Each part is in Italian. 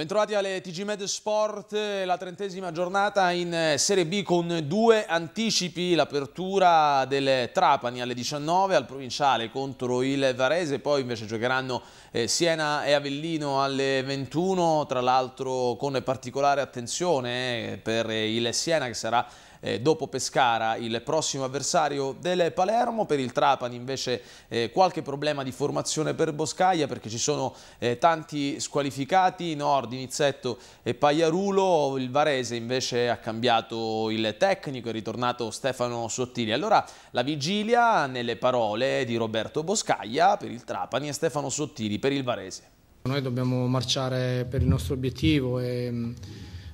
Bentrovati alle TG Med Sport, la trentesima giornata in eh, Serie B con due anticipi, l'apertura del Trapani alle 19 al Provinciale contro il Varese, poi invece giocheranno eh, Siena e Avellino alle 21, tra l'altro con particolare attenzione eh, per il Siena che sarà eh, dopo Pescara il prossimo avversario del Palermo, per il Trapani invece eh, qualche problema di formazione per Boscaia perché ci sono eh, tanti squalificati, Nord, Inizetto e Pagliarulo, il Varese invece ha cambiato il tecnico, è ritornato Stefano Sottili. Allora la vigilia nelle parole di Roberto Boscaia per il Trapani e Stefano Sottili per il Varese. Noi dobbiamo marciare per il nostro obiettivo e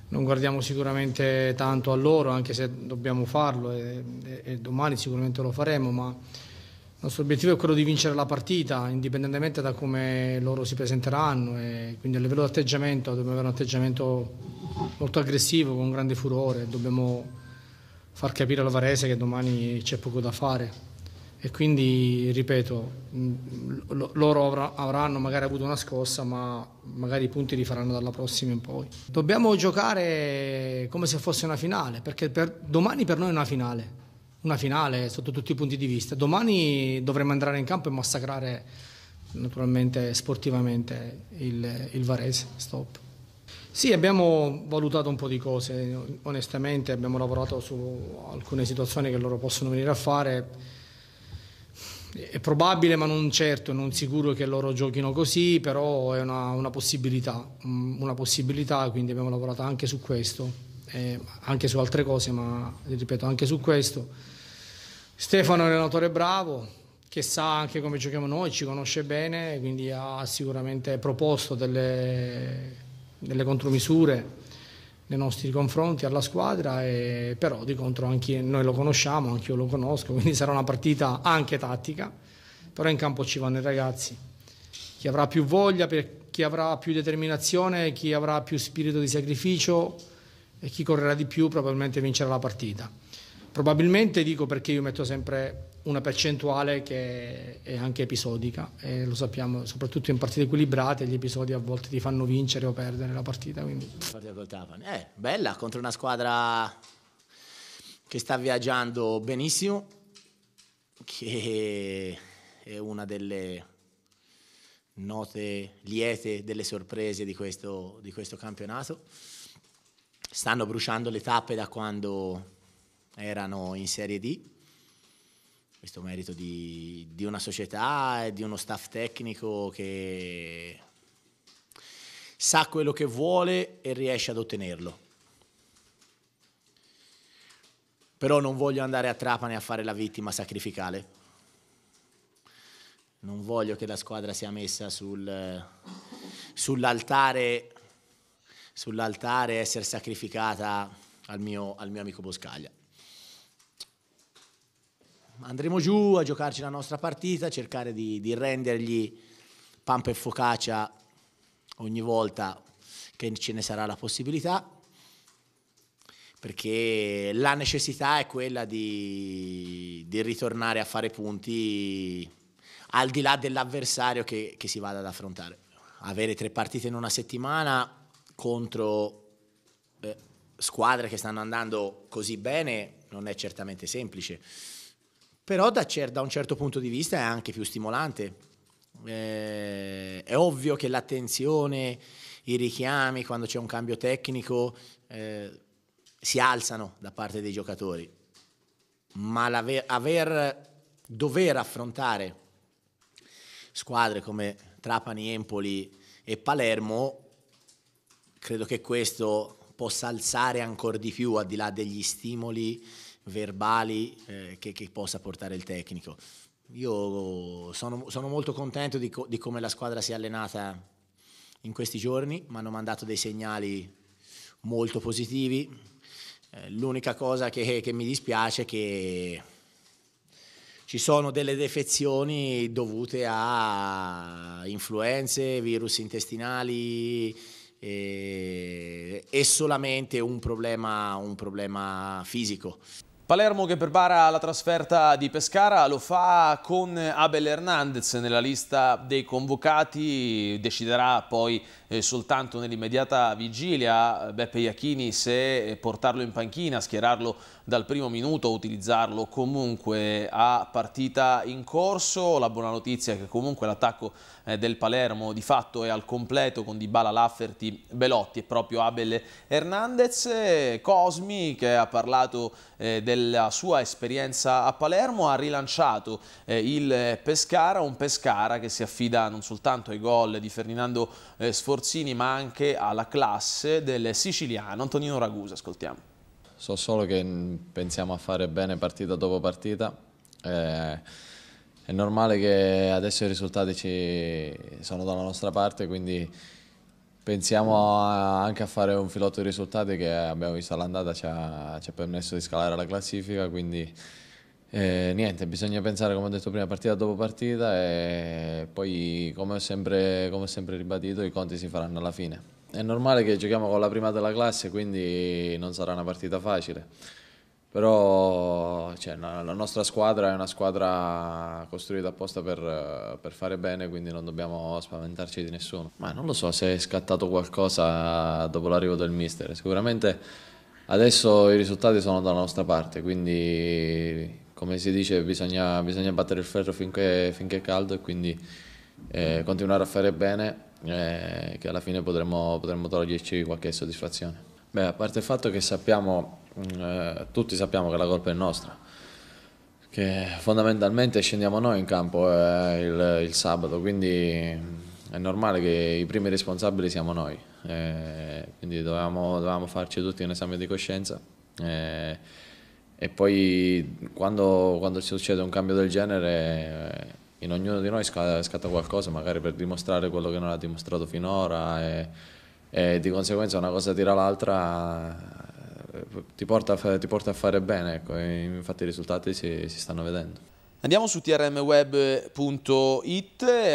non guardiamo sicuramente tanto a loro, anche se dobbiamo farlo e, e, e domani sicuramente lo faremo, ma il nostro obiettivo è quello di vincere la partita, indipendentemente da come loro si presenteranno. E quindi a livello di atteggiamento dobbiamo avere un atteggiamento molto aggressivo, con grande furore, dobbiamo far capire alla Varese che domani c'è poco da fare e quindi ripeto mm, loro avranno magari avuto una scossa ma magari i punti li faranno dalla prossima in poi dobbiamo giocare come se fosse una finale perché per, domani per noi è una finale una finale sotto tutti i punti di vista domani dovremo andare in campo e massacrare naturalmente sportivamente il, il Varese stop sì, abbiamo valutato un po' di cose, onestamente abbiamo lavorato su alcune situazioni che loro possono venire a fare è probabile ma non certo, non sicuro che loro giochino così, però è una, una possibilità, mm, una possibilità, quindi abbiamo lavorato anche su questo, eh, anche su altre cose, ma ripeto anche su questo. Stefano è un allenatore bravo, che sa anche come giochiamo noi, ci conosce bene, quindi ha sicuramente proposto delle, delle contromisure nei nostri confronti alla squadra, e, però di contro anche noi lo conosciamo, anche io lo conosco, quindi sarà una partita anche tattica, però in campo ci vanno i ragazzi, chi avrà più voglia, chi avrà più determinazione, chi avrà più spirito di sacrificio e chi correrà di più probabilmente vincerà la partita. Probabilmente dico perché io metto sempre una percentuale che è anche episodica e lo sappiamo, soprattutto in partite equilibrate gli episodi a volte ti fanno vincere o perdere la partita. Quindi. Eh, bella contro una squadra che sta viaggiando benissimo, che è una delle note liete delle sorprese di questo, di questo campionato. Stanno bruciando le tappe da quando erano in Serie D questo merito di, di una società e di uno staff tecnico che sa quello che vuole e riesce ad ottenerlo. Però non voglio andare a Trapani a fare la vittima sacrificale. Non voglio che la squadra sia messa sul, sull'altare, sull'altare essere sacrificata al mio, al mio amico Boscaglia andremo giù a giocarci la nostra partita, cercare di, di rendergli pampa e focaccia ogni volta che ce ne sarà la possibilità, perché la necessità è quella di, di ritornare a fare punti al di là dell'avversario che, che si vada ad affrontare. Avere tre partite in una settimana contro eh, squadre che stanno andando così bene non è certamente semplice però da, cer- da un certo punto di vista è anche più stimolante. Eh, è ovvio che l'attenzione, i richiami quando c'è un cambio tecnico eh, si alzano da parte dei giocatori, ma aver, dover affrontare squadre come Trapani, Empoli e Palermo, credo che questo possa alzare ancora di più al di là degli stimoli verbali eh, che, che, possa portare il tecnico. Io sono, sono molto contento di, co- di, come la squadra si è allenata in questi giorni, mi hanno mandato dei segnali molto positivi. Eh, l'unica cosa che, che mi dispiace è che ci sono delle defezioni dovute a influenze, virus intestinali e, e solamente un problema, un problema fisico. Palermo che prepara la trasferta di Pescara lo fa con Abel Hernandez nella lista dei convocati, deciderà poi eh, soltanto nell'immediata vigilia eh, Beppe Iachini se eh, portarlo in panchina, schierarlo dal primo minuto, utilizzarlo comunque a partita in corso. La buona notizia è che comunque l'attacco eh, del Palermo di fatto è al completo con Dybala, Lafferti, Belotti e proprio Abel Hernandez. Eh, Cosmi che ha parlato eh, della sua esperienza a Palermo ha rilanciato il Pescara, un Pescara che si affida non soltanto ai gol di Ferdinando eh, Sforza, Orsini ma anche alla classe del siciliano Antonino Ragusa, ascoltiamo. So solo che mm, pensiamo a fare bene partita dopo partita, eh, è normale che adesso i risultati ci sono dalla nostra parte, quindi pensiamo anche a fare un filotto di risultati che abbiamo visto all'andata ci ha, ci ha permesso di scalare la classifica, quindi e niente, bisogna pensare, come ho detto prima, partita dopo partita e poi, come ho, sempre, come ho sempre ribadito, i conti si faranno alla fine. È normale che giochiamo con la prima della classe, quindi non sarà una partita facile. Però cioè, la nostra squadra è una squadra costruita apposta per, per, fare bene, quindi non dobbiamo spaventarci di nessuno. Ma non lo so se è scattato qualcosa dopo l'arrivo del mister. Sicuramente Adesso i risultati sono dalla nostra parte, quindi come si dice bisogna, bisogna battere il ferro finché, finché, è caldo e quindi eh, continuare a fare bene eh, che alla fine potremmo, potremmo toglierci qualche soddisfazione. Beh, a parte il fatto che sappiamo, mm, eh, tutti sappiamo che la colpa è nostra, che fondamentalmente scendiamo noi in campo eh, il, il sabato, quindi mm, è normale che i primi responsabili siamo noi eh, quindi dovevamo, dovevamo, farci tutti un esame di coscienza. Eh, e poi quando, quando succede un cambio del genere, eh, in ognuno di noi scatta, qualcosa, magari per dimostrare quello che non ha dimostrato finora, e, e di conseguenza una cosa tira l'altra. Eh, ti porta, ti porta, a fare bene, ecco, infatti i risultati si, si stanno vedendo. Andiamo su trmweb.it,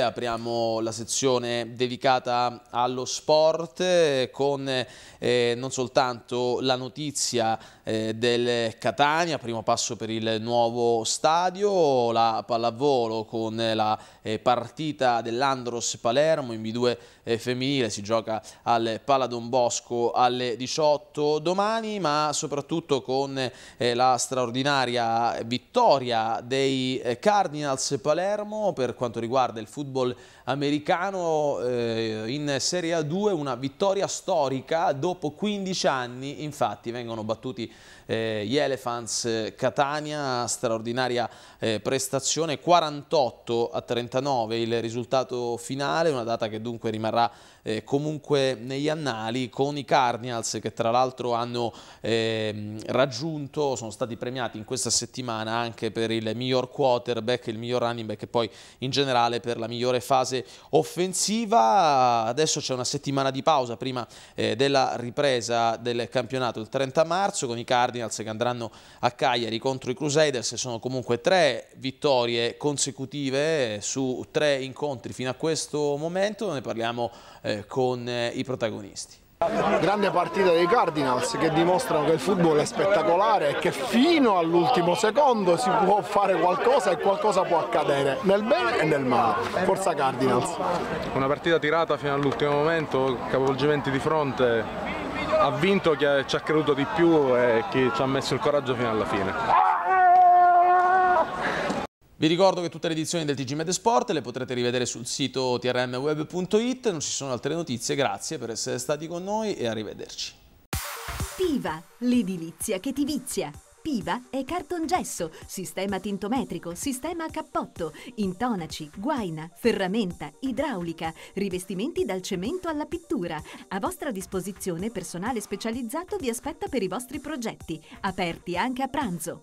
apriamo la sezione dedicata allo sport con eh, non soltanto la notizia eh, del Catania, primo passo per il nuovo stadio, la pallavolo con la eh, partita dell'Andros Palermo in B2 eh, femminile, si gioca al Paladon Bosco alle 18 domani, ma soprattutto con eh, la straordinaria vittoria dei eh, Cardinals Palermo per quanto riguarda il football americano eh, in Serie A2 una vittoria storica dopo 15 anni infatti vengono battuti eh, gli Elephants eh, Catania straordinaria eh, prestazione 48 a 39 il risultato finale una data che dunque rimarrà eh, comunque negli annali con i Cardinals che tra l'altro hanno ehm, raggiunto sono stati premiati in questa settimana anche per il miglior cuore quarterback, il miglior running back e poi in generale per la migliore fase offensiva. Adesso c'è una settimana di pausa prima eh, della ripresa del campionato il 30 marzo con i Cardinals che andranno a Cagliari contro i Crusaders. Sono comunque tre vittorie consecutive eh, su tre incontri fino a questo momento. Ne parliamo eh, con eh, i protagonisti. Grande partita dei Cardinals che dimostrano che il football è spettacolare e che fino all'ultimo secondo si può fare qualcosa e qualcosa può accadere nel bene e nel male. Forza Cardinals. Una partita tirata fino all'ultimo momento, capovolgimenti di fronte. Ha vinto chi ci ha creduto di più e chi ci ha messo il coraggio fino alla fine. Vi ricordo che tutte le edizioni del TG Med Sport le potrete rivedere sul sito trmweb.it, non ci sono altre notizie, grazie per essere stati con noi e arrivederci. Piva, l'edilizia che ti vizia. Piva è cartongesso, sistema tintometrico, sistema cappotto, intonaci, guaina, ferramenta, idraulica, rivestimenti dal cemento alla pittura. A vostra disposizione personale specializzato vi aspetta per i vostri progetti, aperti anche a pranzo.